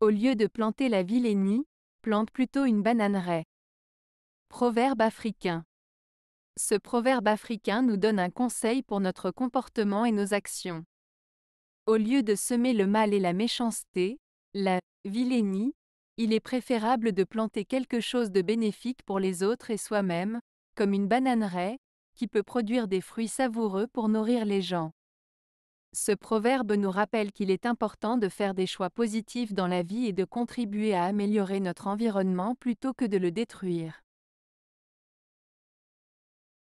Au lieu de planter la vilainie, plante plutôt une bananeraie. Proverbe africain. Ce proverbe africain nous donne un conseil pour notre comportement et nos actions. Au lieu de semer le mal et la méchanceté, la vilainie, il est préférable de planter quelque chose de bénéfique pour les autres et soi-même, comme une bananeraie, qui peut produire des fruits savoureux pour nourrir les gens. Ce proverbe nous rappelle qu'il est important de faire des choix positifs dans la vie et de contribuer à améliorer notre environnement plutôt que de le détruire.